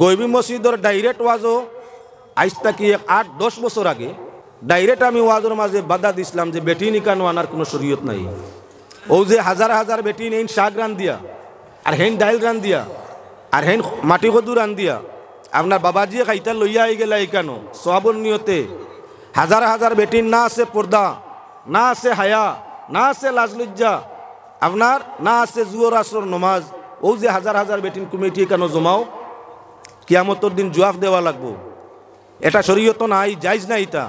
গৈবী মসজিদর direct ওয়াজও আইস থাকি এক আট দশ বছর আগে ডাইরেক্ট আমি ওয়াজর মাঝে বাধা দিছিলাম যে বেটি নিকানো আনার কোনো শরীয়ত নাই ও যে হাজার হাজার বেটি নেই শাক রান দিয়া আর হেন ডাইল রান দিয়া আর হেন মাটি কদু রান দিয়া আপনার বাবাজিয়ে খাইতা লইয়া আই গেলা এখানো সবাবর নিয়তে হাজার হাজার বেটির না আছে পর্দা না আছে হায়া না আছে লাজলজ্জা আপনার না আছে জুয়র আসর নমাজ ও যে হাজার হাজার বেটিন কমিটি কেন জমাও কিয়ামতর দিন জুয়াফ দেওয়া লাগবো এটা শরীয়ত নাই যাইজ না এটা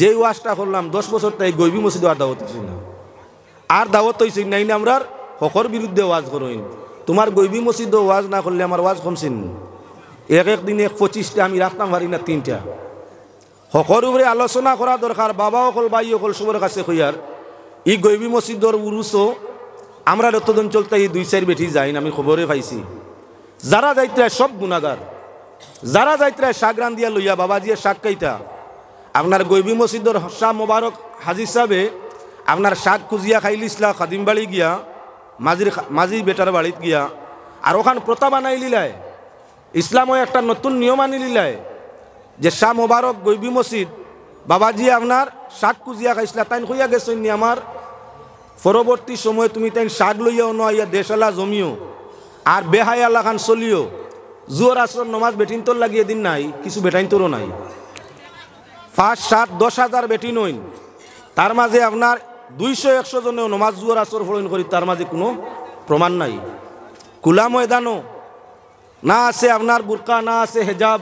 যে ওয়াজটা করলাম দশ বছর তাই গৈবি মসজিদ আর দাওয়াত হয়েছি না আর দাওয়াত হয়েছি নাই না আমরা হকর বিরুদ্ধে ওয়াজ করইন তোমার গৈবি মসজিদও ওয়াজ না করলে আমার ওয়াজ কমছেন এক এক পঁচিশটা আমি রাখতাম পারি না তিনটা হকর উপরে আলোচনা করা দরকার বাবা অকল বাই অকল সবর কাছে হইয়ার ই গৈবি মসজিদর উরুসও আমরা যতদিন চলতে এই দুই চার বেঠি যাই আমি খবরে পাইছি যারা যাইত্রায় সব গুণাগার যারা যাইত্রায় শাক দিয়া লইয়া বাবাজিয়ে শাক কাইতা আপনার গৈবী মসজিদর শাহ মোবারক হাজির সাহেবে আপনার শাক খুঁজিয়া খাইল ইসলা খাদিম বাড়ি গিয়া মাঝির মাঝি বেটার বাড়িত গিয়া আর ওখান প্রতাপ আনাই লিলায় ইসলামও একটা নতুন নিয়ম আনি লিলায় যে শাহ মোবারক গৈবী মসজিদ বাবাজি আপনার শাক কুজিয়া খাইছিলা তাইন হইয়া গেছেন আমার পরবর্তী সময় তুমি তাইন শাক লইয়াও নয় ইয়া দেশালা জমিও আর বেহাই আল্লাহ খান চলিও জুয়ার আসর নমাজ বেটিন তোর লাগিয়ে দিন নাই কিছু বেটাইন তোরও নাই পাঁচ সাত দশ হাজার বেটিন হইন তার মাঝে আপনার দুইশো একশো জনেও নমাজ জুয়ার আসর ফলন করি তার মাঝে কোনো প্রমাণ নাই কুলা ময়দানও না আছে আপনার বুরকা না আছে হেজাব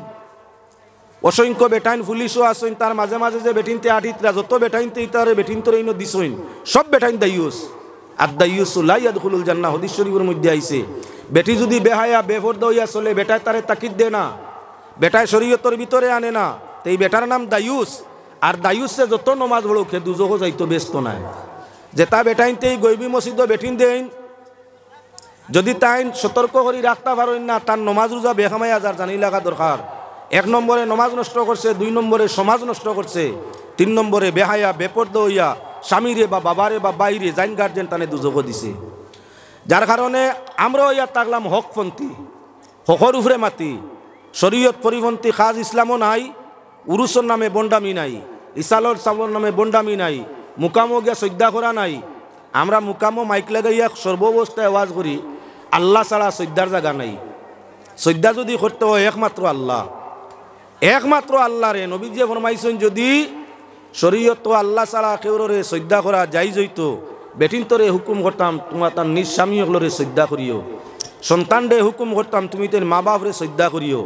অসংখ্য বেটাইন পুলিশও আসইন তার মাঝে মাঝে যে বেটিনতে আটিতরা যত বেটাইনতে ইতারে বেটিন তোর ইনো দিছইন সব বেটাইন দাইয়স আর দাইয়স লাই আদুল জান্না হদিস শরীফের মধ্যে আইছে বেটি যদি বেহায়া বেফর্দ দইয়া চলে বেটায় তারে তাকিদ দে না বেটায় শরীয়তর ভিতরে আনে না তো এই বেটার নাম দায়ুস আর দায়ুসে যত নমাজ বড় খে দুজো যাইতো ব্যস্ত নাই যেটা বেটাইন তেই গৈবি মসজিদ বেটিন দেইন যদি তাইন সতর্ক করি রাখতে পারেন না তার নমাজ রোজা বেহামাই আজার জানি লাগা দরকার এক নম্বরে নমাজ নষ্ট করছে দুই নম্বরে সমাজ নষ্ট করছে তিন নম্বরে বেহায়া বেপর্দ হইয়া স্বামীরে বা বাবারে বা বাইরে জাইন গার্জেন তানে দুজগ দিছে যার কারণে আমরাও ইয়াত থাকলাম হকপন্থী হকর উফরে মাতি শরীয়ত পরিপন্থী খাজ ইসলামও নাই উরুসর নামে বন্ডামি নাই ইসালর সামর নামে বন্ডামি নাই মুকামও গিয়া শ্রদ্ধা করা নাই আমরা মুকামও মাইক লাগাইয়া সর্বাবস্থায় আওয়াজ করি আল্লাহ ছাড়া শ্রদ্ধার জায়গা নাই শ্রদ্ধা যদি করতে হয় একমাত্র আল্লাহ একমাত্র আল্লাহ রে নবী যে ফরমাইছেন যদি শরীয়ত আল্লাহ ছাড়া কেউরে শ্রদ্ধা করা যাই হইতো বেটিন তরে হুকুম করতাম তোমার তার নিজ স্বামী হকলরে শ্রদ্ধা করিও সন্তান রে হুকুম করতাম তুমি তোর মা বাপরে শ্রদ্ধা করিও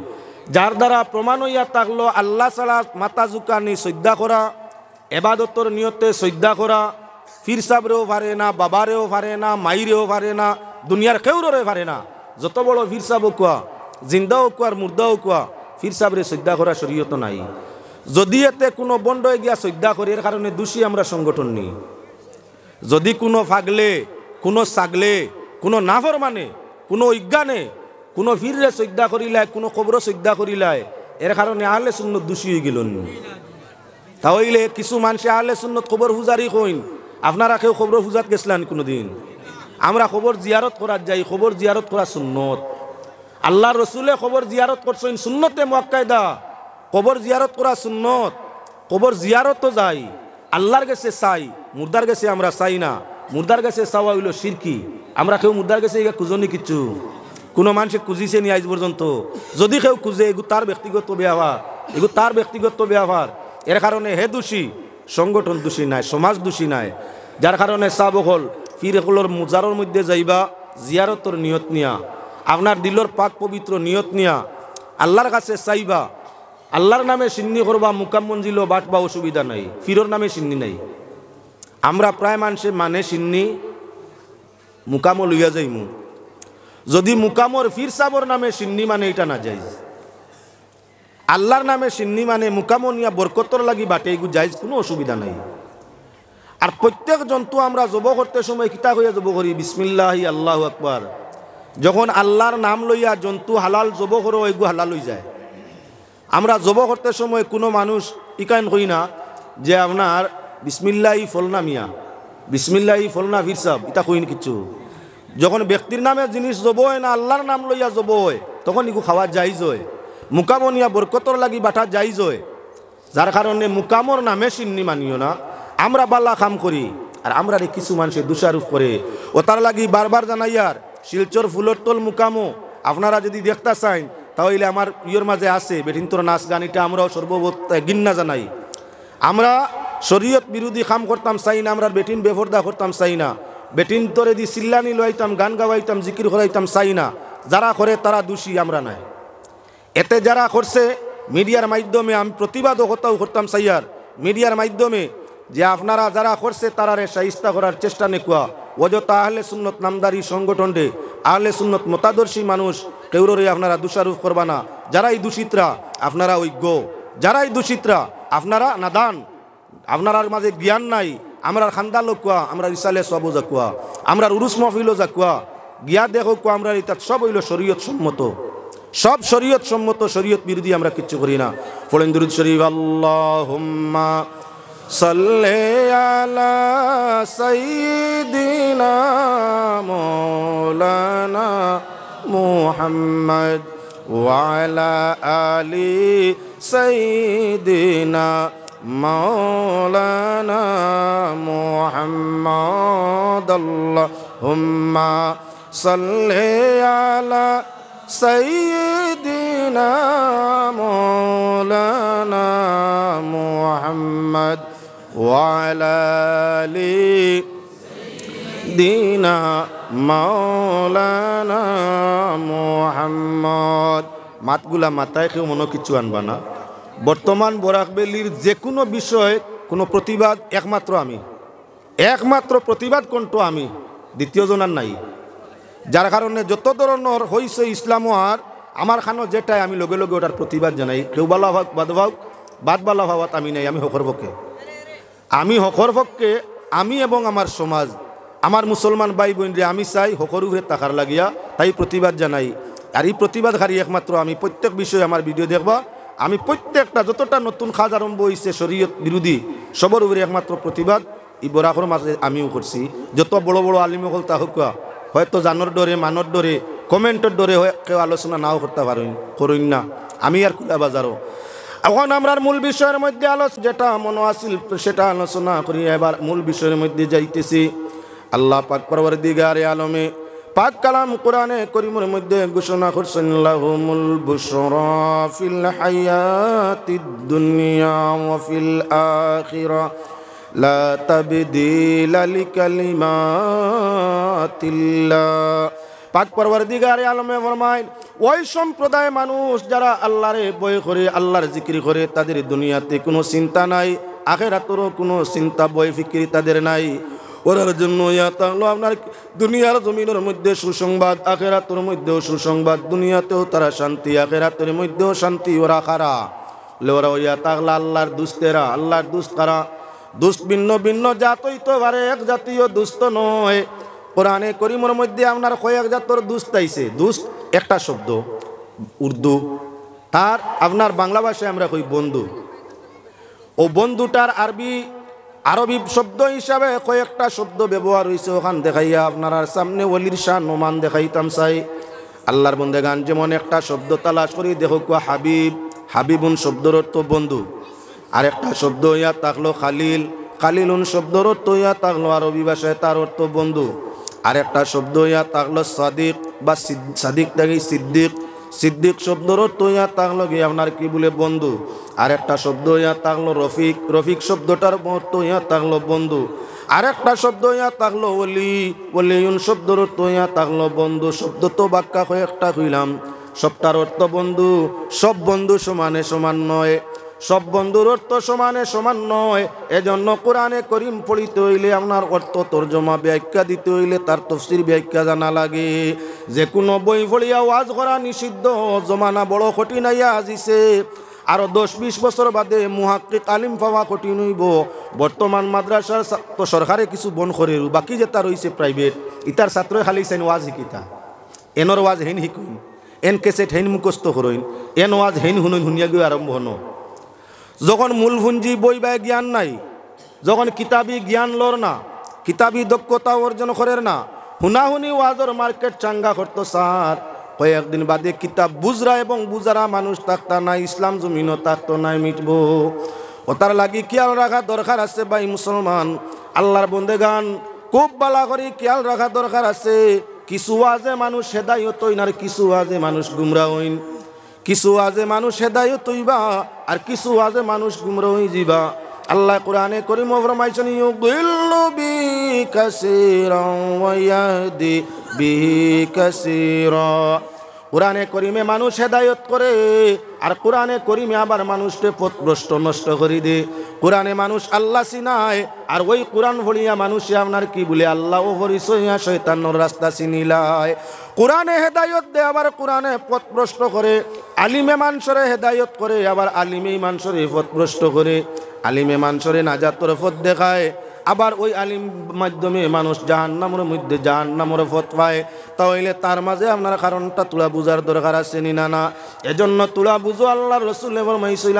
যার দ্বারা প্রমাণ হইয়া থাকলো আল্লাহ সালা মাতা জুকানি শ্রদ্ধা করা এবাদতর নিয়তে শ্রদ্ধা করা ফির সাবরেও পারে না বাবারেও পারে না মাইরেও পারে না দুনিয়ার কেউরে পারে না যত বড় ফির সাব কুয়া জিন্দাও কুয়ার মুর্দাও কুয়া ফির সাবরে শ্রদ্ধা করা শরীয়ত নাই যদি এতে কোনো বন্ড গিয়া শ্রদ্ধা করি এর কারণে দোষী আমরা সংগঠন নিই যদি কোনো ফাগলে কোনো ছাগলে কোনো নাফর মানে কোনো অজ্ঞানে কোনো ফিররে শ্রদ্ধা করিলায় কোনো খবরও শ্রদ্ধা করিলায় এর কারণে আহলে সুন্নত দোষী হয়ে গেল তাহলে কিছু মানুষে আহলে সুন্নত খবর হুজারি কইন আপনারা কেউ খবর হুজাত গেছিলেন কোনো দিন আমরা খবর জিয়ারত করার যাই খবর জিয়ারত করা সুন্নত আল্লাহ রসুলে খবর জিয়ারত করছেন সুন্নতে মোয়াক্কায়দা কবর জিয়ারত করা সুন্নত কবর জিয়ারতও যাই আল্লাহর কাছে চাই মুর্দার গেছে আমরা চাই না মুর্দার গেছে চাওয়া হইলো সিরকি আমরা কেউ মুর্দার গেছে এগুলো কুজনি কিচ্ছু কোনো মানুষে খুঁজিছে নি আজ পর্যন্ত যদি কেউ খুঁজে এগুলো তার ব্যক্তিগত ব্যবহার এগুলো তার ব্যক্তিগত ব্যবহার এর কারণে হে দোষী সংগঠন দোষী নাই সমাজ দোষী নাই যার কারণে চাবকল ফিরকলর মুজারর মধ্যে যাইবা জিয়ারতর নিয়ত নিয়া আপনার দিলর পাক পবিত্র নিয়ত নিয়া আল্লাহর কাছে চাইবা আল্লাহর নামে সিন্নি করবা মুকাম মঞ্জিল বাটবা অসুবিধা নাই ফিরর নামে সিন্নি নাই আমরা প্রায় মানুষে মানে সিন্নি মুকাম লইয়া যাইমু যদি মুকামর ফির সাবর নামে সিন্নি মানে এটা না যাইজ আল্লাহর নামে সিন্নি মানে মুকামো নিয়া বরকতর লাগি বাটে এগু যাইজ কোনো অসুবিধা নাই আর প্রত্যেক জন্তু আমরা জব করতে সময় কিতা হইয়া জব করি বিসমিল্লাহি আল্লাহ আকবার যখন আল্লাহর নাম লইয়া জন্তু হালাল জব করো এগু হালাল হয়ে যায় আমরা জব করতে সময় কোনো মানুষ ইকান হই না যে আপনার বিসমিল্লাহ ফলনা মিয়া বিসমিল্লাহ ফলনা ফির সাহ ইটা কইন কিচ্ছু যখন ব্যক্তির নামে জিনিস জব হয় না আল্লাহর নাম লইয়া জব হয় তখন ইকু খাওয়া যাই জয় মুকামনিয়া বরকতর লাগি বাটা যাই জয় যার কারণে মুকামর নামে সিন্নি মানিও না আমরা বাল্লা খাম করি আর আমরা কিছু মানুষে দোষারোপ করে ও তার লাগি বারবার জানাইয়ার শিলচর ফুলের তোল মুকামো আপনারা যদি দেখতে চান তাহলে আমার ইয়ের মাঝে আছে বেটিন্তর নাচ গান এটা আমরাও সর্ববোধ গিন্না জানাই আমরা শরীয়ত বিরোধী কাম করতাম চাই না আমরা বেটিন বেফর্দা করতাম চাই না বেটিন তরে দি চিল্লানি লইতাম গান গাওয়াইতাম জিকির করাইতাম চাই না যারা করে তারা দোষী আমরা নাই এতে যারা করছে মিডিয়ার মাধ্যমে আমি প্রতিবাদ হতাও করতাম সাইয়ার মিডিয়ার মাধ্যমে যে আপনারা যারা করছে তারা রে সাইস্তা করার চেষ্টা নেকুয়া অযথা আহলে সুন্নত নামদারি রে আহলে সুন্নত মতাদর্শী মানুষ কেউরে আপনারা দোষারোপ করবা না যারাই দূষিতরা আপনারা ঐজ্ঞ যারাই দূষিতরা আপনারা নাদান আপনার মাঝে জ্ঞান নাই আমরা খান্দা লোক কোয়া আমরা ইসালে সবও জাকুয়া আমরা উরুস মহিলও জাকুয়া গিয়া দেখো কোয়া আমরা ইতার সব হইল শরীয়ত সম্মত সব শরীয়ত সম্মত শরীয়ত বিরোধী আমরা কিচ্ছু করি না ফলেন দুরুদ শরীফ আল্লাহ সাল্লে আলা সাইদিনা মৌলানা মুহাম্মদ ওয়ালা আলী সাইদিনা مولانا محمد اللهم صل على سيدنا مولانا محمد وعلى ال دينا مولانا محمد মাতগুলা মাথায় কেউ মনে কিছু আনবা না বর্তমান বরাকবেলির যে কোনো বিষয়ে কোনো প্রতিবাদ একমাত্র আমি একমাত্র প্রতিবাদ কোনটো আমি জনার নাই যার কারণে যত ধরনের হয়েছে ইসলাম আর আমার খানো যেটাই আমি লগে লগে ওটার প্রতিবাদ জানাই কেউ বালা ভাগ বাদ ভাগ বাদ বালা ভাবাত আমি নাই আমি হকর পক্ষে আমি হকর পক্ষে আমি এবং আমার সমাজ আমার মুসলমান ভাই বোনরে আমি চাই হকরু হয়ে তাকার লাগিয়া তাই প্রতিবাদ জানাই আর এই হারি একমাত্র আমি প্রত্যেক বিষয়ে আমার ভিডিও দেখবা আমি প্রত্যেকটা যতটা নতুন খাজ আরম্ভ হয়েছে শরীয়ত বিরোধী সবর উপরে একমাত্র প্রতিবাদ ই বরাহর মাঝে আমিও করছি যত বড় বড় আলিম তা হোক হয়তো জানর ডরে মানর ডরে কমেন্টর ডরে হয় কেউ আলোচনা নাও করতে পারেন করুন না আমি আর খুলে বাজারও এখন আমরা মূল বিষয়ের মধ্যে আলোচ যেটা মনে আসিল সেটা আলোচনা করি এবার মূল বিষয়ের মধ্যে যাইতেছি আল্লাহ পাক পরবর্তীগারে আলমে পাক কালাম কোরআনে করিমের মধ্যে ঘোষণা করছেন লাহুমুল বুশরা ফিল হায়াতিদ দুনিয়া ওয়া ফিল আখিরা লা তাবদিল লিকালিমাতিল্লাহ পাক পরবর্তীগারে আলমে ফরমাইন ওই সম্প্রদায় মানুষ যারা আল্লাহরে বই করে আল্লাহর জিকির করে তাদের দুনিয়াতে কোনো চিন্তা নাই আখেরাতেরও কোনো চিন্তা বই ফিকির তাদের নাই ওরার জন্য তাহলে আপনার দুনিয়ার জমিনের মধ্যে সুসংবাদ আখেরাতের মধ্যেও সুসংবাদ দুনিয়াতেও তারা শান্তি আখেরাতের মধ্যেও শান্তি ওরা খারা ওরা ইয়া তাহলে আল্লাহর দুস্তেরা আল্লাহর দুস্ত ভিন্ন ভিন্ন জাতই তো পারে এক জাতীয় দুষ্ট নয় পুরাণে করিমর মধ্যে আপনার কয়েক জাতর দুষ্ট আইছে দুষ্ট একটা শব্দ উর্দু তার আপনার বাংলা ভাষায় আমরা কই বন্ধু ও বন্ধুটার আরবি আরবি শব্দ হিসাবে কয়েকটা শব্দ ব্যবহার হয়েছে ওখান দেখাইয়া আপনার সামনে অলির শাহ নোমান দেখাইতাম সাই আল্লাহর বন্ধে গান যেমন একটা শব্দ তালাশ করি দেখুক হাবিব হাবিবুন শব্দর অর্থ বন্ধু আর একটা শব্দ ইয়া তাকলো খালিল খালিলুন শব্দর অর্থ ইয়া তাকলো আরবি ভাষায় তার অর্থ বন্ধু আর একটা শব্দ ইয়া তাকলো সাদিক বা সাদিক থাকি সিদ্দিক সিদ্দিক শব্দর তো ইয়া তাকলো গিয়ে আপনার কি বলে বন্ধু আর একটা শব্দ ইয়া তাকলো রফিক রফিক শব্দটার তো ইয়া তাকলো বন্ধু আর একটা শব্দ ইয়া তাকলো অলি অলিউন শব্দর তো ইয়া তাকলো বন্ধু শব্দ তো বাক্যা হয়ে একটা হইলাম সবটার অর্থ বন্ধু সব বন্ধু সমানে সমান নয় সব বন্ধুর অর্থ সমানে সমান নয় এজন্য কোরআনে করিম পড়িতে হইলে আপনার অর্থ তর্জমা ব্যাখ্যা দিতে হইলে তার তফসির ব্যাখ্যা জানা লাগে যে কোনো বই ফলিয়া ওয়াজ করা নিষিদ্ধ জমানা বড় কঠিন আইয়া আজিছে আরও দশ বিশ বছর বাদে মুহাক্কি তালিম পাওয়া কঠিন হইব বর্তমান মাদ্রাসার সরকারে কিছু বন করে বাকি যেটা রয়েছে প্রাইভেট ইতার ছাত্রই খালি সেন ওয়াজ শিকিতা এনর ওয়াজ হেন শিকুন এন কেসেট হেন মুখস্থ করইন এন ওয়াজ হেন শুনুন শুনিয়া গিয়ে আরম্ভ হন যখন মূলভুঞ্জি বই ব্যয় জ্ঞান নাই যখন কিতাবি জ্ঞান লর না কিতাবি দক্ষতা অর্জন করের না হুনাহুনি ওয়াজর মার্কেট চাঙ্গা করতো সার কয়েকদিন বাদে কিতাব বুজরা এবং বুজারা মানুষ থাকতা না ইসলাম জমিনও থাকতো নাই মিটব ও তার লাগি খেয়াল রাখা দরকার আছে ভাই মুসলমান আল্লাহর বন্দে গান খুব বালা করে খেয়াল রাখা দরকার আছে কিছু আজে মানুষ সেদাই হইন আর কিছু আজে মানুষ গুমরা হইন কিছু আজে মানুষ হেদায়ত তৈবা আর কিছু আজে মানুষ গুমরা হয়ে যাবা আল্লাহ কোরআনে করিম ফরমাইছেন ইউগিল্লু বি কাসীরা ওয়া ইয়াহদি বি কাসীরা কোরআনে করিমে মানুষ হেদায়ত করে আর কোরআনে করিমে আবার মানুষকে পথভ্রষ্ট নষ্ট করে দে কোরআনে মানুষ আল্লাহ চিনায় আর ওই কোরআন ভরিয়া মানুষে আপনার কি বলে আল্লাহ ও হরিসইয়া শৈতান্নর রাস্তা চিনিলায় কোরআনে হেদায়ত দে আবার কোরআনে পথভ্রষ্ট করে আলিমে মানসরে হেদায়ত করে আবার আলিমেই মানসরে পথভ্রষ্ট করে আলিমে মানসরে নাজাতর পথ দেখায় আবার ওই আলিম মাধ্যমে মানুষ জাহান্নামের মধ্যে জাহান্নামের ফত পায় তাহলে তার মাঝে আপনার কারণটা তুলা বুঝার দরকার আছে নি না না এজন্য তুলা বুঝো আল্লাহ রসুল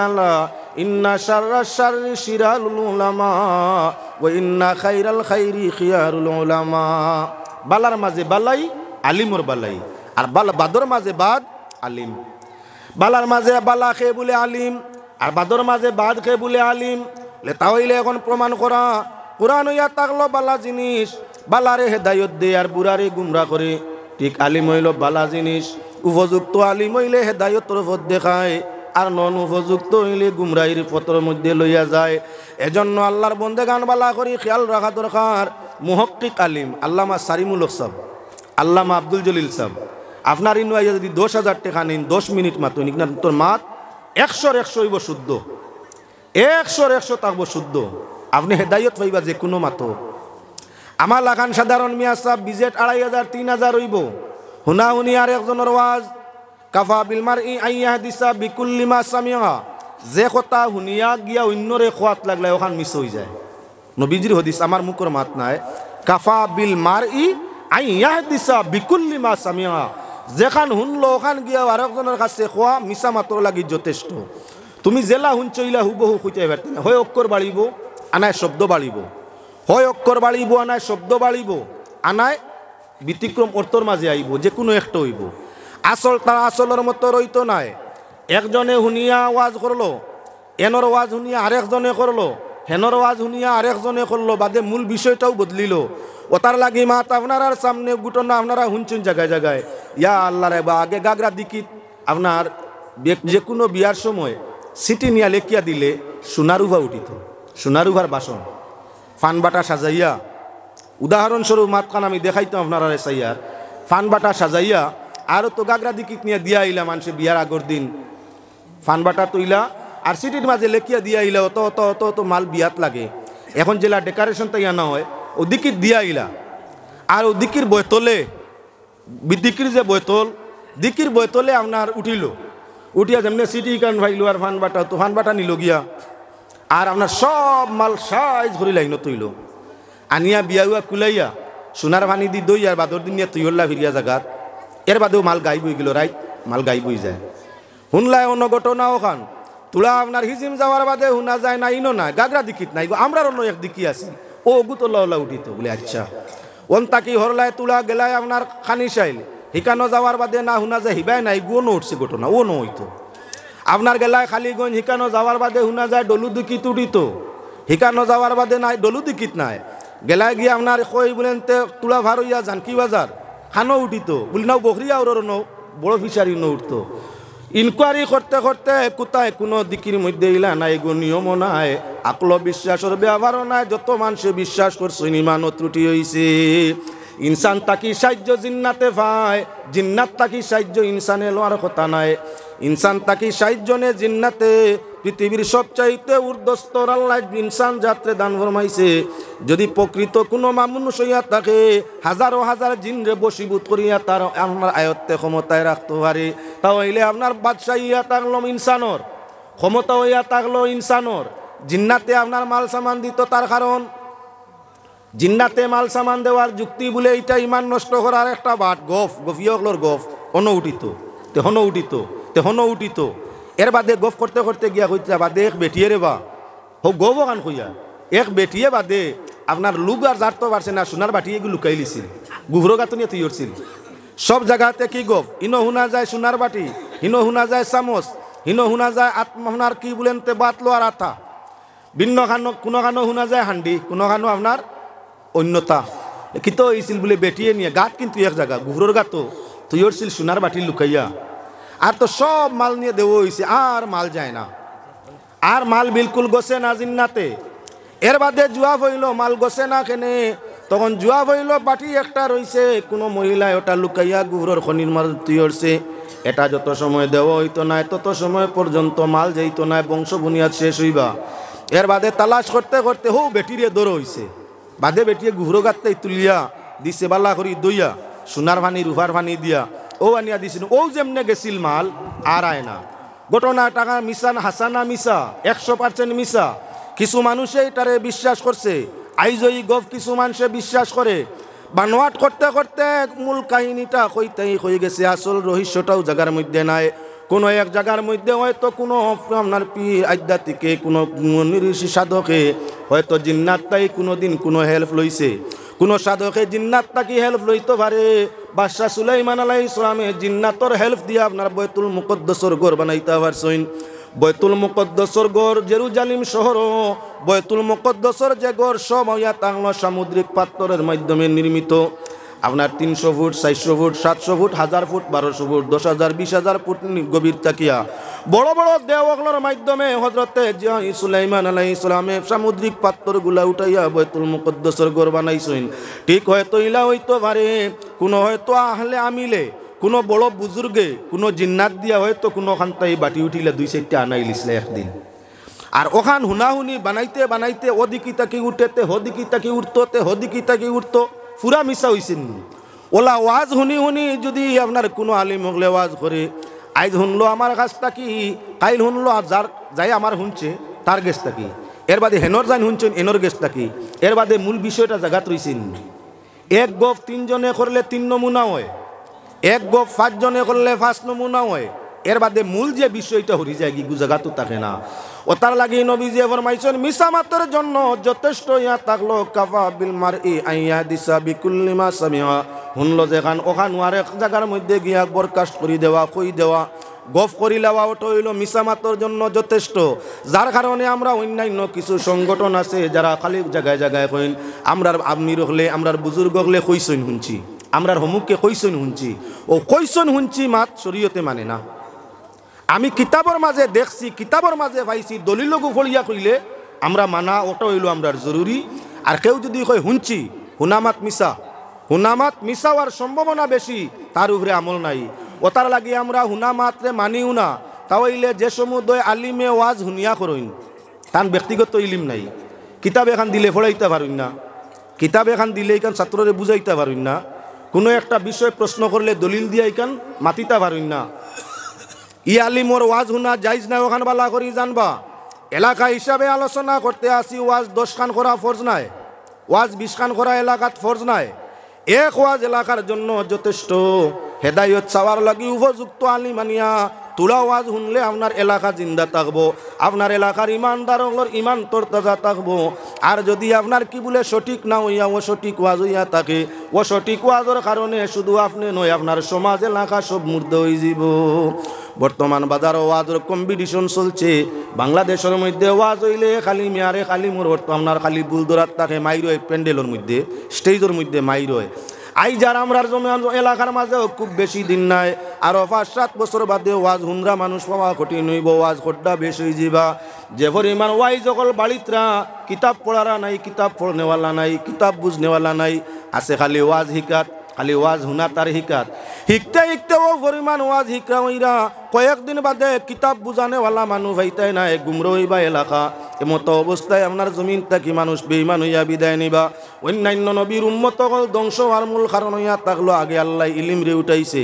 আল্লাহ ইন্না সাররা সারি সিরালুল ও ইন্না খাইরাল খাইরি খিয়ারুলামা বালার মাঝে বালাই আলিমর বালাই আর বাল বাদর মাঝে বাদ আলিম বালার মাঝে বালা খেয়ে বলে আলিম আর বাদর মাঝে বাদ খেয়ে বলে আলিম তাহলে এখন প্রমাণ করা কোরআন ইয়া তাকলো বালা জিনিস বালারে হেদায়ত দে আর বুড়ারে গুমরা করে ঠিক আলিম হইল বালা জিনিস উপযুক্ত আলিম হইলে হেদায়তর পথ দেখায় আর নন উপযুক্ত হইলে গুমরাহির পথর মধ্যে লইয়া যায় এজন্য আল্লাহর বন্দে গান বালা করি খেয়াল রাখা দরকার মুহক্কিক আলিম আল্লামা সারিমুল সাহ আল্লামা আব্দুল জলিল সাহ আপনার ইনুয়াইয়া যদি দশ হাজার টাকা নিন দশ মিনিট মাত্র নিক না তোর মাত একশোর একশো হইব শুদ্ধ একশোর একশো থাকবো শুদ্ধ আপনি হেদায়ত পাইবা যে কোনো মাতো আমার লাগান সাধারণ মিয়া সাহ বিজেট আড়াই হাজার তিন হাজার হইব হুনা হুনি আর একজনের ওয়াজ কাফা বিলমার ই আইয়া দিসা বিকুল্লিমা সামিয়া যে কথা শুনিয়া গিয়া অন্যরে খোয়াত লাগলে ওখান মিস হয়ে যায় নবীজির হদিস আমার মুখর মাত নাই কাফা বিল মার ই আইয়া দিসা বিকুল্লিমা সামিয়া যেখান শুনল ওখান গিয়া আরেকজনের কাছে খোয়া মিশা মাত্র লাগি যথেষ্ট তুমি জেলা শুনছ ইলা হুবহু খুঁজে পারতে হয় অক্ষর বাড়িব আনায় শব্দ বাড়িব হয় অক্ষর বাড়িব আনায় শব্দ বাড়িব আনায় ব্যতিক্রম অর্থর মাঝে আইব যে কোনো একটা হইব আসল তার আসলের মতো রইত নাই একজনে শুনিয়া ওয়াজ করলো এনর ওয়াজ শুনিয়া আরেকজনে করলো হেনর ওয়াজ শুনিয়া আরেকজনে করলো বাদে মূল বিষয়টাও বদলিল ওতার লাগি মাত আপনার সামনে গুটনা আপনারা শুনছেন জায়গায় জায়গায় ইয়া আল্লাহ রে বা আগে গাগরা দিকিত আপনার যে কোনো বিয়ার সময় সিটি নিয়া লেকিয়া দিলে সোনারুভা উঠিত সোনারুভার বাসন ফান বাটা সাজাইয়া উদাহরণস্বরূপ মাতখান আমি দেখাইতাম আপনারা সাইয়ার বাটা সাজাইয়া আরও তো গাগরা দিকিত নিয়ে দিয়া আইলা মানুষে বিয়ার আগর দিন ফান বাটা তৈলা আর সিটির মাঝে লেখিয়া দিয়া আইলা অত অত অত অত মাল বিয়াত লাগে এখন জেলা ডেকারেশন তাই আনা হয় ও দিকির দিয়া আইলা আর ও দিকির বয়তলে দিকির যে বৈতল দিকির বৈতলে আপনার উঠিল উঠিয়া যেমনি সিটি কান ভাইলো আর ফান বাটা তো ফান বাটা নিল গিয়া আর আপনার সব মাল সাই ধরি লাইন তৈল আনিয়া বিয়া কুলাইয়া সোনার ভানি দি দই আর বাদর দিন তুই হল্লা ফিরিয়া জাগাত এর বাদেও মাল গাই বই গেল রাইট মাল গাই বই যায় শুনলাই অন্য ঘটনা ওখান তোলা আপনার হিজিম যাওয়ার বাদে শুনা যায় না ইনো না গাগরা দিকিত নাই গো আমরা অন্য এক দিকি আছি ও গুতলা উঠিত বলে আচ্ছা ওন তাকি হরলায় তোলা গেলায় আপনার খানি চাইল হিকানো যাওয়ার বাদে না শুনা যায় হিবাই নাই গো উঠছে ঘটনা ও নইতো আপনার গেলায় খালিগঞ্জ হিকানো যাওয়ার বাদে শুনা যায় ডলু দুকিত উঠিত হিকানো যাওয়ার বাদে নাই ডলু দিকিত নাই গেলায় গিয়ে আপনার কই বলেন তে তুলা ভার জানকি বাজার খানো উঠিত বলি নাও বকরিয়া ওর নৌ বড় ফিশারি নৌ উঠত ইনকোয়ারি করতে করতে কোথায় কোনো দিকির মধ্যে ইলা নাই গো নিয়মও নাই আকল বিশ্বাসের ব্যবহারও নাই যত মানুষে বিশ্বাস করছে নিমানও ত্রুটি হয়েছে ইনসান তাকি সাহায্য জিন্নাতে পায় জিন্নাত তাকি সাহায্য ইনসানে লোয়ার কথা নাই ইনসান তাকে সাহায্যনে জিন্নাতে পৃথিবীর সবচাইতে ঊর্ধ্বস্তর আল্লাহ ইনসান যাত্রে দান ফরমাইছে যদি প্রকৃত কোনো মানুষ হইয়া থাকে হাজারো হাজার জিনরে বসিবুত করিয়া তার আপনার আয়ত্তে ক্ষমতায় রাখতে পারে তাহলে আপনার বাদশাহ ইয়া থাকলো ইনসানর ক্ষমতা হইয়া থাকলো ইনসানর জিন্নাতে আপনার মাল সামান দিত তার কারণ জিন্নাতে মাল সামান দেওয়ার যুক্তি বলে এইটা ইমান নষ্ট করার একটা বাট গফ গফিয়কলোর গফ অনুউঠিত হন উঠিত তেহন উঠিত এর বাদে গফ করতে করতে গিয়া কইতে বাদে এক বেটিয়ে রে বা হো গব কান কইয়া এক বেটিয়ে বাদে আপনার লুক আর তো পারছে না সোনার বাটিয়ে গু লুকাই লিছিল গুভরো গাতনিয়ে তুই উঠছিল সব জায়গাতে কি গপ ইনো শুনা যায় সোনার বাটি হিনো শুনা যায় চামচ হিনো শুনা যায় আত্মহনার কি বলেন তে বাত আর আঠা ভিন্ন খানো কোনো খানো শুনা যায় হান্ডি কোনো খানো আপনার অন্যতা কিতো এইছিল বলে বেটিয়ে নিয়ে গাত কিন্তু এক জায়গা গুভরোর গাতো তুই উঠছিল সোনার বাটি লুকাইয়া আর তো সব মাল নিয়ে দেওয়া হয়েছে আর মাল যায় না আর মাল বিলকুল গোসে না জিন্নাতে এর বাদে জুয়া হইল মাল গোসে না কেনে তখন জুয়া হইল পাটি একটা রইছে কোনো মহিলা ওটা লুকাইয়া গুহরের খনির মাল তুইরছে এটা যত সময় দেওয়া হইতো না তত সময় পর্যন্ত মাল যেত না বংশ বুনিয়াদ শেষ হইবা এর বাদে তালাশ করতে করতে হো বেটিরে দৌড় হইছে বাদে বেটিয়ে গুহর গাত্তাই তুলিয়া দিছে বালা করি দইয়া সোনার ভানি রুহার ভানি দিয়া ও আনিয়া দিছিল ও যেমনে গেছিল মাল আর আয় না ঘটনা টাকা মিশা না মিশা একশো পার্সেন্ট মিশা কিছু মানুষে তারে বিশ্বাস করছে আইজয়ী গভ কিছু মানুষে বিশ্বাস করে বানোয়াট করতে করতে মূল কাহিনীটা কইতেই হয়ে গেছে আসল রহস্যটাও জায়গার মধ্যে নাই কোনো এক জায়গার মধ্যে হয়তো কোনো আপনার পীর আধ্যাত্মিকে কোনো ঋষি সাধকে হয়তো জিন্নাত তাই কোনো দিন কোনো হেল্প লইছে কোনো সাধকে জিন্নাত তাকে হেল্প লইতে পারে বাদশাহ সুলাইমান আলাই ইসলামে জিন্নাতর হেল্প দিয়ে আপনার বৈতুল মুকদ্দসর গড় বানাইতে পারছেন বৈতুল মুকদ্দসর গড় জেরুজালিম শহর বৈতুল মুকদ্দসর যে গড় সব হইয়া সামুদ্রিক পাত্রের মাধ্যমে নির্মিত আপনার তিনশো ফুট চারশো ফুট সাতশো ফুট হাজার ফুট বারোশো ফুট দশ হাজার বিশ হাজার ফুট গভীর তাকিয়া বড় বড় দেওয়াগুলোর মাধ্যমে হজরতে সুলাইমান আলাই ইসলামে সামুদ্রিক গুলা উঠাইয়া বৈতুল মুকদ্দসর গড় বানাইছেন ঠিক হয়তো ইলা হইতো ভারে কোনো হয়তো আহলে আমিলে কোনো বড় বুজুর্গে কোনো জিন্নাত দিয়া হয়তো কোনো খান্তাই বাটি উঠিলে দুই চারটা আনাইল ইসলাই একদিন আর ওখান হুনাহুনি বানাইতে বানাইতে ওদিকি তাকি উঠেতে হদিকি তাকি উঠতো তে হদিকি তাকি উঠতো পুরা মিশা হয়েছেন ওলা ওয়াজ শুনি শুনি যদি আপনার কোনো আলিম হলে ওয়াজ করে আজ শুনলো আমার গাছটা কি কাইল শুনলো আর যার যাই আমার শুনছে তার গেছটা কি এর বাদে হেনর যাই শুনছেন এনর গেছটা কি এর বাদে মূল বিষয়টা জায়গাত রয়েছেন এক গপ তিনজনে করলে তিন নমুনা হয় এক গপ পাঁচজনে করলে পাঁচ নমুনা হয় এর বাদে মূল যে বিষয়টা হরি যায় গিয়ে গুজাগাতো থাকে না ও তার লাগে নবীজি ফরমাইছেন মিসামাতের জন্য যথেষ্ট ইয়া থাকলো কাফা বিল মার ই আইয়া দিসা মা সামিয়া শুনলো যেখান ওখান ওয়ার এক জায়গার মধ্যে গিয়া বরকাস্ট করি দেওয়া কই দেওয়া গফ করি লওয়া ওটা হইল মিসামাতর জন্য যথেষ্ট যার কারণে আমরা অন্যান্য কিছু সংগঠন আছে যারা খালি জায়গায় জায়গায় কইন আমরার আমির হলে আমরার বুজুর্গ হলে কইসইন শুনছি আমরার হমুককে কইসইন শুনছি ও কইসন শুনছি মাত শরীয়তে মানে না আমি কিতাবর মাঝে দেখছি কিতাবর মাঝে পাইছি দলিল ফলিয়া কইলে আমরা মানা ওটা হইল আমরা জরুরি আর কেউ যদি কয় শুনছি হুনামাত মিশা হুনামাত মিশাওয়ার সম্ভাবনা বেশি তার উপরে আমল নাই তার লাগি আমরা হুনামাতরে মানিও না তাহলে যে সমুদয় আলিমে ওয়াজ হুনিয়া করইন তার ব্যক্তিগত ইলিম নাই কিতাব এখান দিলে ফড়াইতে পারুন না কিতাব এখান দিলে এখান ছাত্ররে বুঝাইতে পারুন না কোনো একটা বিষয় প্রশ্ন করলে দলিল দিয়ে এখান মাতিতে পারুন না ইয়ালি মোর ওয়াজ হুনা যাইজ নাই ওখান বালা করি জানবা এলাকা হিসাবে আলোচনা করতে আসি ওয়াজ দশ খান করা ফরজ নাই ওয়াজ বিশ খান করা এলাকাত ফরজ নাই এক ওয়াজ এলাকার জন্য যথেষ্ট হেদায়ত চাওয়ার লাগি উপযুক্ত আলিমানিয়া তুলা আওয়াজ শুনলে আপনার এলাকা জিন্দা থাকবো আপনার এলাকার ইমানদারগুলোর ইমান তাজা থাকবো আর যদি আপনার কি বলে সঠিক না হইয়া ও সঠিক ওয়াজ হইয়া থাকে ও সঠিক ওয়াজের কারণে শুধু আপনি নয় আপনার সমাজ এলাকা সব মুর্দ হয়ে যাব বর্তমান বাজার ওয়াজর কম্পিটিশন চলছে বাংলাদেশের মধ্যে ওয়াজ হইলে খালি মেয়ারে খালি মোর বর্তমান খালি বুল তাকে থাকে প্যান্ডেলের মধ্যে স্টেজের মধ্যে মাইর আইজার আমরার আমরার এলাকার মাঝেও খুব বেশি দিন নাই আরো পাঁচ সাত বছর বাদে ওয়াজ হুন্দ্রা মানুষ পাওয়া কঠিন হইব ওয়াজ খোড্ডা বেশি যাবা যে পরিমাণ ওয়াই যখন বাড়িতরা কিতাব পড়ারা নাই কিতাব পড়নেওয়ালা নাই কিতাব বুঝনেওয়ালা নাই আছে খালি ওয়াজ হিকাত খালি ওয়াজ হুনা তার শিকাত শিকতে শিকতে ও পরিমাণ ওয়াজ হিকরা কয়েকদিন বাদে কিতাব বুঝানেওয়ালা মানুষ হইতে নাই গুমর হইবা এলাকা এমতো অবস্থায় আপনার জমিন থাকি মানুষ বেইমান হইয়া বিদায় নিবা অন্যান্য নবীর উন্মত ধ্বংস হওয়ার মূল কারণ হইয়া তাকলো আগে আল্লাহ রে উঠাইছে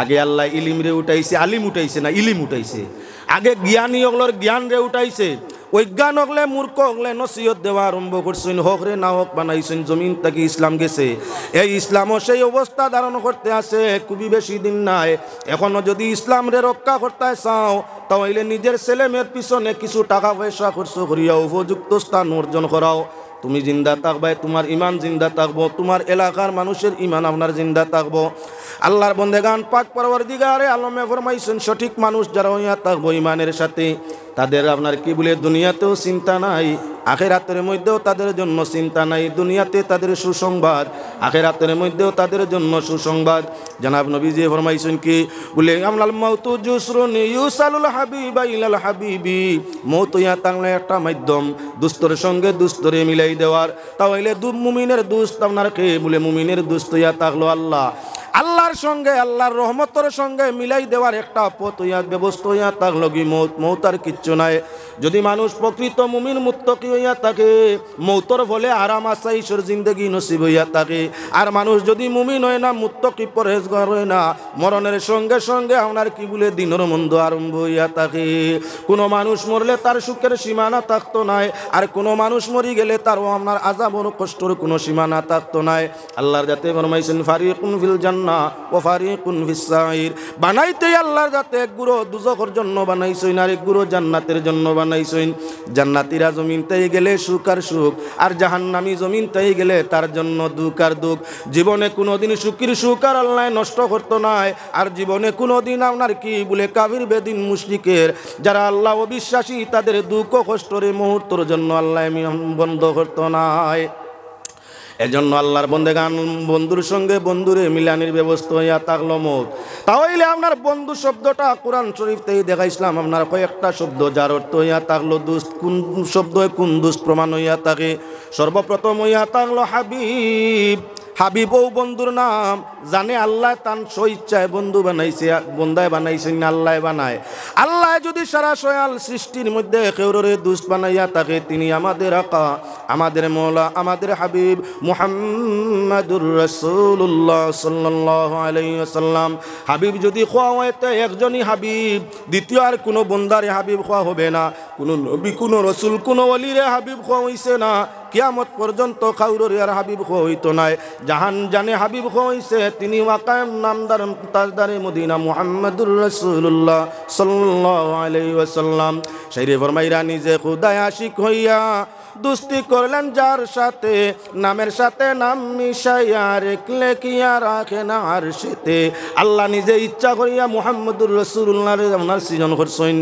আগে আল্লাহ রে উঠাইছে আলিম উঠাইছে না ইলিম উঠাইছে আগে জ্ঞানী অগলর জ্ঞান রে উঠাইছে অজ্ঞান হকলে মূর্খ হকলে নসিহত দেওয়া আরম্ভ করছেন রে না হক বানাইছেন জমিন তাকে ইসলাম গেছে এই ইসলামও সেই অবস্থা ধারণ করতে আছে খুবই বেশি দিন নাই এখনো যদি রে রক্ষা করতে চাও তাহলে নিজের ছেলে মেয়ের পিছনে কিছু টাকা পয়সা খরচ করিয়া উপযুক্ত স্থান অর্জন করাও তুমি জিন্দা থাকবাই তোমার ইমান জিন্দা থাকবো তোমার এলাকার মানুষের ইমান আপনার জিন্দা থাকবো আল্লাহর বন্দেগান পাক পরবর দিগারে আলমে ফরমাইছেন সঠিক মানুষ যারা হইয়া থাকবো ইমানের সাথে তাদের আপনার কি বলে দুনিয়াতেও চিন্তা নাই হাতের মধ্যেও তাদের জন্য চিন্তা নাই দুনিয়াতে তাদের সুসংবাদ হাতের মধ্যেও তাদের জন্য সুসংবাদ নবী যে ফরমাইছেন কি বলে আমলাল মৌতু জুসরুন ইউসালুল হাবিব ইলাল হাবিবি মৌত ইয়া তাংলা একটা মাধ্যম দুস্তর সঙ্গে দুস্তরে মিলাই দেওয়ার তাহলে দু মুমিনের দুস্ত আপনার কে বলে মুমিনের দুস্ত ইয়া তাকলো আল্লাহ আল্লাহর সঙ্গে আল্লাহর রহমতের সঙ্গে মিলাই দেওয়ার একটা পথ ইয়া ব্যবস্থা ইয়া তাকলো কি মৌত মৌতার কিচ্ছু নাই যদি মানুষ প্রকৃত মুমিন মুত্তকি হইয়া থাকে মৌতর ফলে আরাম আশা ঈশ্বর জিন্দগি নসিব হইয়া থাকে আর মানুষ যদি মুমিন হয় না মুত্তকি পরহেজগার হয় না মরণের সঙ্গে সঙ্গে আপনার কি বলে দিনর মন্দ আরম্ভ হইয়া থাকে কোনো মানুষ মরলে তার সুখের সীমানা থাকতো নাই আর কোনো মানুষ মরি গেলে তারও আপনার আজাবর কষ্টর কোনো সীমানা থাকতো নাই আল্লাহর যাতে ফরমাইছেন কুন ফিল জান্না ও কুন ফিস বানাইতে আল্লাহর যাতে এক গুরো দুজকর জন্য বানাইছেন আর এক গুরো জান্ন জান্নাতের জন্য বানাইছেন জান্নাতিরা জমিন তাই গেলে সুখ আর সুখ আর জাহান্নামি জমিন তাই গেলে তার জন্য দুঃখ আর দুঃখ জীবনে কোনোদিন সুখীর সুখ আর আল্লাহ নষ্ট করতো নাই আর জীবনে কোনোদিন আপনার কি বলে কাবির বেদিন মুশরিকের যারা আল্লাহ অবিশ্বাসী তাদের দুঃখ কষ্টরে মুহূর্তর জন্য আল্লাহ বন্ধ করতো নাই এজন্য আল্লাহর বন্ধে গান বন্ধুর সঙ্গে বন্ধুরে মিলানির ব্যবস্থা হইয়া থাকলো মত তাহলে আপনার বন্ধু শব্দটা কোরআন শরীফ থেকে দেখাইছিলাম আপনার কয়েকটা শব্দ যার অর্থ হইয়া থাকলো দুষ্ট কোন শব্দ কোন দুষ্ট প্রমাণ হইয়া থাকে সর্বপ্রথম হইয়া থাকলো হাবিব হাবিব ও বন্ধুর নাম জানে আল্লাহ তান স্বইচ্ছায় বন্ধু বানাইছে বন্দায় না আল্লাহ বানায় আল্লাহ যদি সারা সয়াল সৃষ্টির মধ্যে কেউরে দুষ্ট বানাইয়া তাকে তিনি আমাদের আকা আমাদের মৌলা আমাদের হাবিব মুহাম্মাদুর রসুল্লাহ সাল্লাহ আলাইসাল্লাম হাবিব যদি খোয়া হয় তো একজনই হাবিব দ্বিতীয় আর কোনো বন্দারে হাবিব খোয়া হবে না কোনো নবী কোনো রসুল কোনো অলিরে হাবিব খোয়া হইছে না কিয়ামত পর্যন্ত কাউরর আর হাবিব হইত নাই জাহান জানে হাবিব হইছে তিনি ওয়াকায়ম নামদার তাজদারে মদিনা মুহাম্মদুর রসুল্লাহ সাল্লাহ আলাই ওয়াসাল্লাম শরীফ ফরমাইরা নিজে খুদায় আশিক হইয়া দুস্তি করলেন যার সাথে নামের সাথে নাম মিশাইয়া রেখলে কিয়া রাখে না আর সেতে আল্লাহ নিজে ইচ্ছা করিয়া মোহাম্মদুর রসুল্লাহ আপনার সৃজন করছেন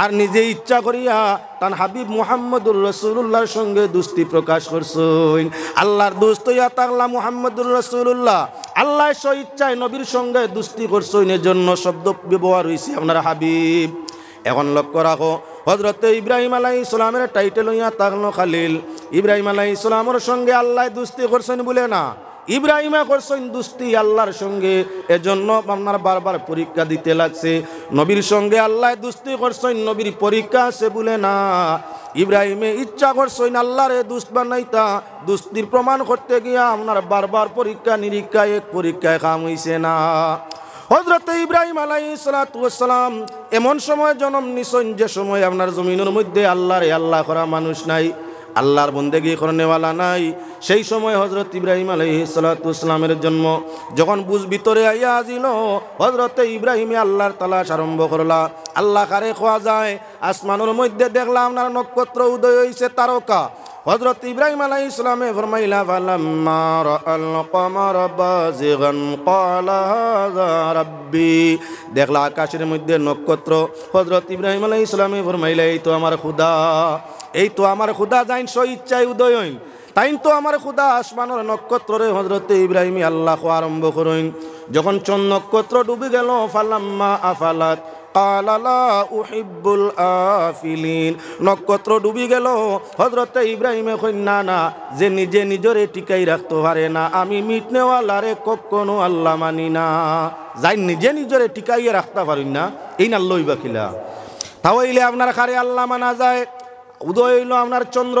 আর নিজে ইচ্ছা করিয়া তান হাবিব মোহাম্মদুর রসুল্লাহর সঙ্গে দুস্তি প্রকাশ করছেন আল্লাহর দুস্ত ইয়া তাকলা মোহাম্মদুর রসুল্লাহ আল্লাহ স্ব ইচ্ছায় নবীর সঙ্গে দুস্তি করছেন এজন্য শব্দ ব্যবহার হয়েছে আপনার হাবিব এখন লক্ষ্য রাখো হজরত ইব্রাহিম আলাই ইসলামের টাইটেল হইয়া তাকলো খালিল ইব্রাহিম আলাই ইসলামের সঙ্গে আল্লাহ দুস্তি করছেন বলে না ইব্রাহিমা করছেন দুস্তি আল্লাহর সঙ্গে এজন্য আপনার বারবার পরীক্ষা দিতে লাগছে নবীর সঙ্গে আল্লাহ দুস্তি করছেন নবীর পরীক্ষা আছে বলে না ইব্রাহিমে ইচ্ছা করছেন আল্লাহরে দুষ্ট বানাইতা দুস্তির প্রমাণ করতে গিয়া আপনার বারবার পরীক্ষা নিরীক্ষায় এক পরীক্ষায় কাম হইছে না হজরত ইব্রাহিম আলাই সালাতাম এমন সময় জনম নিসন যে সময় আপনার জমিনের মধ্যে আল্লাহর আল্লাহ করা মানুষ নাই আল্লাহর বন্দেগি করনেওয়ালা নাই সেই সময় হজরত ইব্রাহিম আলহি সালাতামের জন্ম যখন বুঝ ভিতরে আইয়া আজিল হজরতে ইব্রাহিমে আল্লাহর তালাশ আরম্ভ করলা আল্লাহ কারে খোয়া যায় আসমানোর মধ্যে দেখলাম আপনার নক্ষত্র উদয় হয়েছে তারকা হজরত ইব্রাহিম আলাই ইসলামে ফরমাইলা ফালাম্মার আল কমর বাজিগান ক্বালা রাব্বি দেখলা আকাশের মধ্যে নক্ষত্র হজরত ইব্রাহিম আলাই ইসলামে ফরমাইলা এই তো আমার খুদা এই তো আমার খুদা যাইন সই ইচ্ছাই উদয় হইন তাই তো আমার খুদা আসমানোর নক্ষত্ররে হজরত ইব্রাহিম আল্লাহ আরম্ভ করইন যখন চন্দ নক্ষত্র ডুবে গেল ফালাম্মা আফালাত আলালা উহিব্বুল আফিলিন নক্ষত্র ডুবি গেল হজরত ইব্রাহিমে কন্যা না যে নিজে নিজরে টিকাই রাখতে পারে না আমি মিটনেওয়ালারে কখনো আল্লাহ মানি না যাই নিজে নিজরে টিকাইয়ে রাখতে পারি না এই না লইবা খিলা তাও এলে আপনার খারে আল্লাহ মানা যায় উদয় হইল আপনার চন্দ্র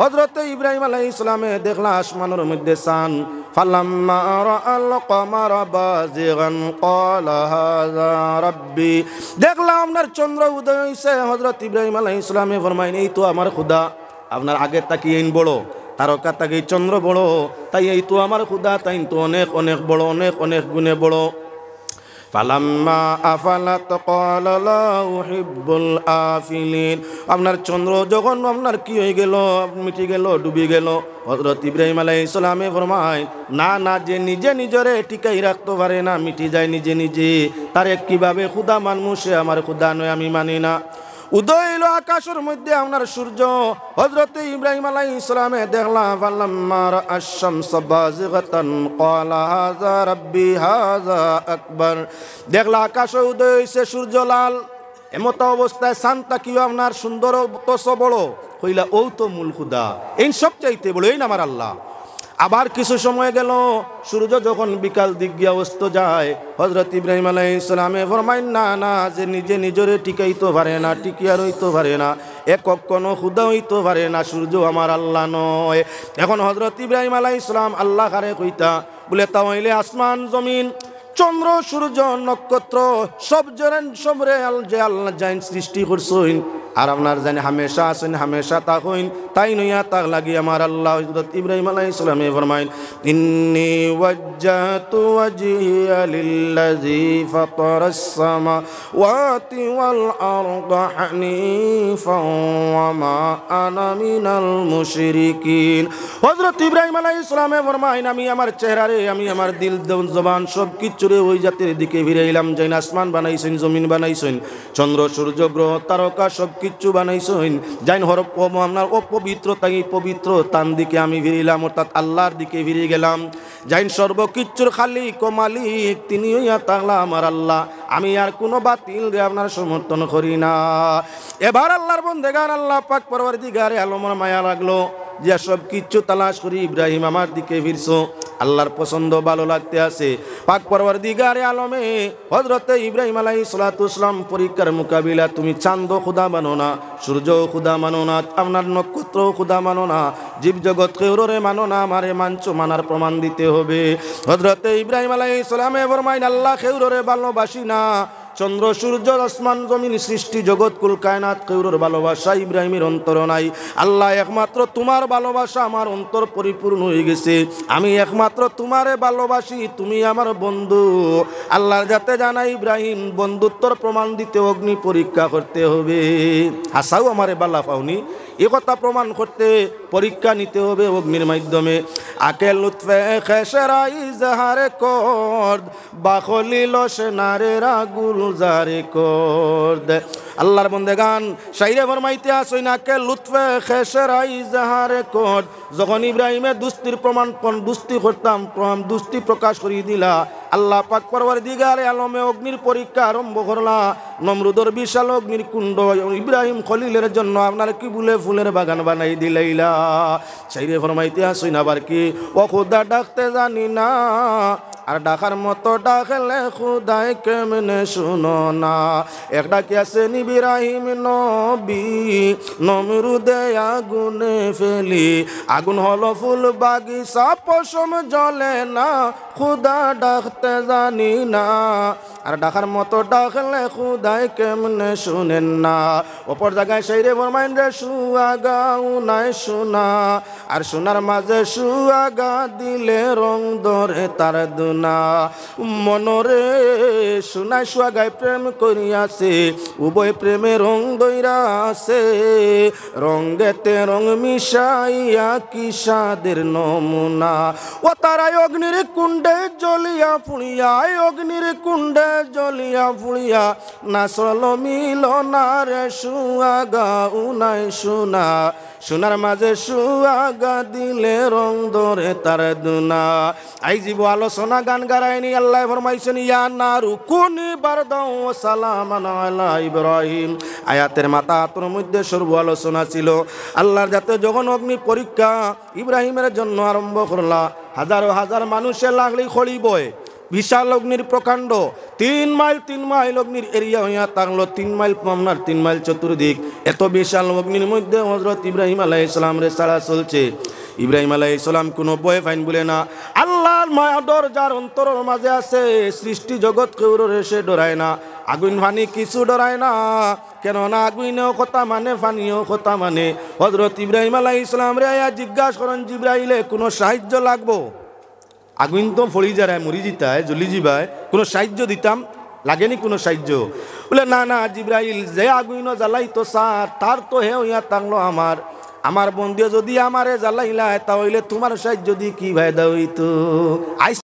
হজরত ইব্রাহিম আলাই ইসলামে দেখলা আসমানের মধ্যে সান فلما رأى القمر بازغا قال هذا ربي দেখলাম আপনার চন্দ্র উদয় হইছে হজরত ইব্রাহিম আলাই ইসলামে ফরমাইন এই তো আমার খুদা আপনার আগে তাকিয়ে আইন বড় তারকা তাকে চন্দ্র বড় তাই এই তো আমার খুদা তাই তো অনেক অনেক বড় অনেক অনেক গুণে বড় ফালাম্মা আফালাত হিব্বুল আফিলিন আপনার চন্দ্র যখন আপনার কি হয়ে গেল মিটি গেল ডুবে গেল হজরত ইব্রাহিম আলাই ইসলামে ফরমায় না না যে নিজে নিজরে টিকাই রাখতে পারে না মিটি যায় নিজে নিজে তারে কিভাবে খুদা মানুষে আমার খুদা নয় আমি মানি না উদয় আকাশের মধ্যে আপনার সূর্য হজরত ইব্রাহিম আলাই ইসলামে দেখলাম কলা আকবর দেখলা আকাশে উদয় হইছে সূর্য লাল এমত অবস্থায় শান্তা কিও আপনার সুন্দর তো বড় কইলা ও তো মূল খুদা এই সব চাইতে বলো এই না আমার আল্লাহ আবার কিছু সময় গেল সূর্য যখন বিকাল দিক গিয়া অস্ত যায় হজরত ইব্রাহিম আলাই ইসলামে ফরমাই না না যে নিজে নিজরে টিকাইতে পারে না টিকিয়া রইতে পারে না এ কখনো ক্ষুদা হইতে পারে না সূর্য আমার আল্লাহ নয় এখন হজরত ইব্রাহিম আলাই ইসলাম আল্লাহ কারে কইতা বলে তা হইলে আসমান জমিন চন্দ্র সূর্য নক্ষত্র সব জরেন সবরে আল যে আল্লাহ জাইন সৃষ্টি করছইন আর আপনার জানি হামেশা আসেন হামেশা তাক হইন তাই নইয়া তাক লাগি আমার আল্লাহ হজরত ইব্রাহিম আলাই ইসলামে ফরমাইন ইন্নি ওয়াজ্জাতু ওয়াজহিয়া লিল্লাযী ফাতারাস সামাওয়াতি ওয়াল আরদা হানিফাও ওয়া মা আনা মিনাল মুশরিকিন হযরত ইব্রাহিম আলাইহিস ইসলামে ফরমাইন আমি আমার চেহারারে আমি আমার দিল জবান সব কিছুরে ওই জাতির দিকে ভিড়াইলাম যেন আসমান বানাইছেন জমিন বানাইছেন চন্দ্র সূর্য গ্রহ তারকা সব কিচ্ছু বানাইছেন যাইন হরপ আপনার অপবিত্রতাই পবিত্র তান দিকে আমি ভিড়িলাম অর্থাৎ আল্লাহর দিকে ভিড়ে গেলাম যাইন সর্বকিচ্ছুর খালিক ও মালিক তিনিও তাকলা আমার আল্লাহ আমি আর কোনো বাতিল আপনার সমর্থন করি না এবার আল্লাহর বন্ধে গান আল্লাহ পাক পরবার দিগারে আলমর মায়া লাগলো যে সব কিচ্ছু তালাশ করি ইব্রাহিম আমার দিকে ফিরছো আল্লাহর পছন্দ ভালো লাগতে আছে পাক পরবর দিগারে আলমে হজরতে ইব্রাহিম আলাই সালাতাম পরীক্ষার মোকাবিলা তুমি চান্দ খুদা মানো না সূর্য খুদা মানো না আপনার নক্ষত্র খুদা মানো না জীব জগৎ মানো না আমারে মাঞ্চ মানার প্রমাণ দিতে হবে হজরতে ইব্রাহিম আলাই সালামে বরমাইন আল্লাহ খেউরে ভালোবাসি না না চন্দ্র সূর্য আসমান জমিন সৃষ্টি জগৎ কুল কায়নাত কেউর ভালোবাসা ইব্রাহিমের অন্তর নাই আল্লাহ একমাত্র তোমার ভালোবাসা আমার অন্তর পরিপূর্ণ হয়ে গেছে আমি একমাত্র তোমারে ভালোবাসি তুমি আমার বন্ধু আল্লাহর যাতে জানা ইব্রাহিম বন্ধুত্বর প্রমাণ দিতে অগ্নি পরীক্ষা করতে হবে আশাও আমারে বাল্লা পাওনি এ কথা প্রমাণ করতে পরীক্ষা নিতে হবে অগ্নির মাধ্যমে আকেল লুৎফে খেসেরাই জাহারে কর বাখলিল সেনারে রাগুল কর দে আল্লাহর গান সাইরে ফরমাইতে আসই না কে লুৎফে আই জাহারে কর যখন ইব্রাহিমের দুস্তির প্রমাণ দুস্তি করতাম প্রমাণ দুস্তি প্রকাশ করিয়ে দিলা আল্লাহ পাক পরবার দিগারে আলমে অগ্নির পরীক্ষা আরম্ভ করলা নমরুদর বিশাল অগ্নির কুণ্ড ইব্রাহিম খলিলের জন্য আপনার কি বুলে ফুলের বাগান বানাই দিলাইলা সেইরে ফরমাইতে আসুন আবার কি ও খুদা ডাকতে জানি না আর ডাকার মতো ডাকলে খুদায় কেমনে শুনো না একটা কি আছে নিবিরাহিম নবী নমরুদে আগুনে ফেলি আগুন হলো ফুল বাগিচা পশম জলে না খুদা ডাক করতে জানি না আর ডাকার মতো ডাকলে খুদাই কেমনে শুনেন না ওপর জায়গায় সেই রে বরমাইন রে শুয়া গাও নাই শোনা আর শোনার মাঝে শুয়া গা দিলে রং ধরে তার দুনা মনরে শোনায় শুয়া গায় প্রেম করিয়াছে উভয় প্রেমে রং দৈরা আছে রঙ্গেতে রং মিশাইয়া কিসাদের নমুনা ও তারাই অগ্নির কুণ্ডে জ্বলিয়া ফুলিয়া অগ্নির কুণ্ডে জলিয়া পুড়িয়া নাচল না রে সুয়াগা উনাই শুনা সোনার মাঝে গা দিলে রং ধরে তার দুনা আই জীব আলোচনা গান গারায়নি আল্লাহ ফরমাইছেন ইয়া নারু কুনি বারদাও সালাম আলা ইব্রাহিম আয়াতের মাথা আতর মধ্যে সর্ব আলোচনা ছিল আল্লাহর যাতে যখন অগ্নি পরীক্ষা ইব্রাহিমের জন্য আরম্ভ করলা হাজারো হাজার মানুষের লাগলি খড়ি বয় বিশাল অগ্নির প্রকাণ্ড তিন মাইল তিন মাইল অগ্নির এরিয়া হইয়া তাঙল তিন মাইল আপনার তিন মাইল চতুর্দিক এত বিশাল অগ্নির মধ্যে হজরত ইব্রাহিম আলাহ ইসলাম রে সারা চলছে ইব্রাহিম আলাহ ইসলাম কোনো বয়ে ফাইন বলে না আল্লাহর মায়া ডর যার অন্তরের মাঝে আছে সৃষ্টি জগৎ কেউ সে ডরায় না আগুন ফানি কিছু ডরায় না কেননা আগুনেও কথা মানে ফানিও কথা মানে হজরত ইব্রাহিম আলাহ ইসলাম রে আয়া জিজ্ঞাসা করেন জিব্রাহিলে কোনো সাহায্য লাগবো তো ফড়ি যারায় মরি জিতায় জ্বলি জিবায় কোনো সাহায্য দিতাম লাগেনি কোনো সাহায্য বলে না না জিব্রাইল যে আগুন জ্বালাই তো সার তার তো হে ইয়া টানলো আমার আমার বন্ধু যদি আমারে জ্বালাইলায় তাহলে তোমার সাহায্য দিয়ে কি ভাই দাও তো আইস